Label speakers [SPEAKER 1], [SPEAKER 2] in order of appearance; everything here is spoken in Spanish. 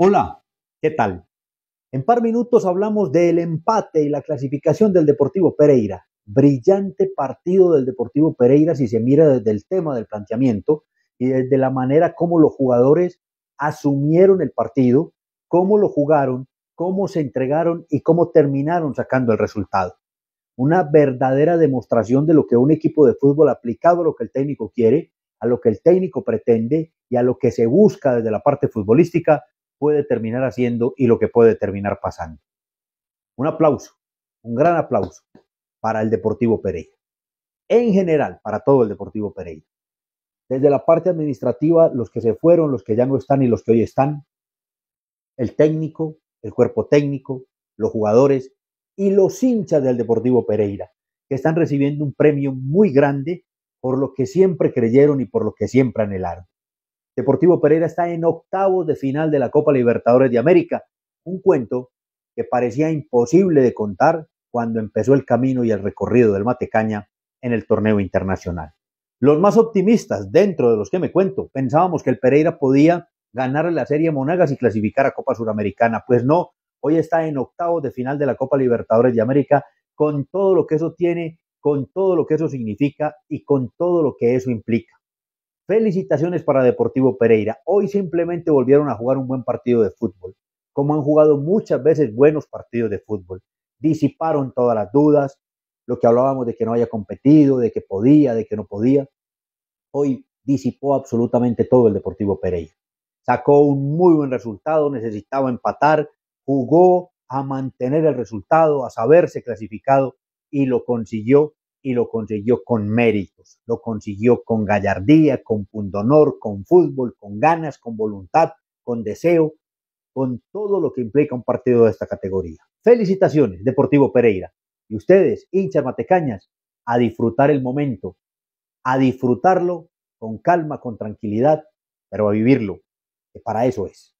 [SPEAKER 1] Hola, ¿qué tal? En par minutos hablamos del empate y la clasificación del Deportivo Pereira. Brillante partido del Deportivo Pereira si se mira desde el tema del planteamiento y desde la manera como los jugadores asumieron el partido, cómo lo jugaron, cómo se entregaron y cómo terminaron sacando el resultado. Una verdadera demostración de lo que un equipo de fútbol aplicado a lo que el técnico quiere, a lo que el técnico pretende y a lo que se busca desde la parte futbolística puede terminar haciendo y lo que puede terminar pasando. Un aplauso, un gran aplauso para el Deportivo Pereira. En general, para todo el Deportivo Pereira. Desde la parte administrativa, los que se fueron, los que ya no están y los que hoy están, el técnico, el cuerpo técnico, los jugadores y los hinchas del Deportivo Pereira, que están recibiendo un premio muy grande por lo que siempre creyeron y por lo que siempre anhelaron. Deportivo Pereira está en octavos de final de la Copa Libertadores de América, un cuento que parecía imposible de contar cuando empezó el camino y el recorrido del Matecaña en el torneo internacional. Los más optimistas, dentro de los que me cuento, pensábamos que el Pereira podía ganar la Serie Monagas y clasificar a Copa Suramericana. Pues no, hoy está en octavos de final de la Copa Libertadores de América, con todo lo que eso tiene, con todo lo que eso significa y con todo lo que eso implica. Felicitaciones para Deportivo Pereira. Hoy simplemente volvieron a jugar un buen partido de fútbol, como han jugado muchas veces buenos partidos de fútbol. Disiparon todas las dudas, lo que hablábamos de que no haya competido, de que podía, de que no podía. Hoy disipó absolutamente todo el Deportivo Pereira. Sacó un muy buen resultado, necesitaba empatar, jugó a mantener el resultado, a saberse clasificado y lo consiguió y lo consiguió con méritos, lo consiguió con gallardía, con pundonor, con fútbol, con ganas, con voluntad, con deseo, con todo lo que implica un partido de esta categoría. Felicitaciones, Deportivo Pereira. Y ustedes, hinchas matecañas, a disfrutar el momento, a disfrutarlo con calma, con tranquilidad, pero a vivirlo, que para eso es.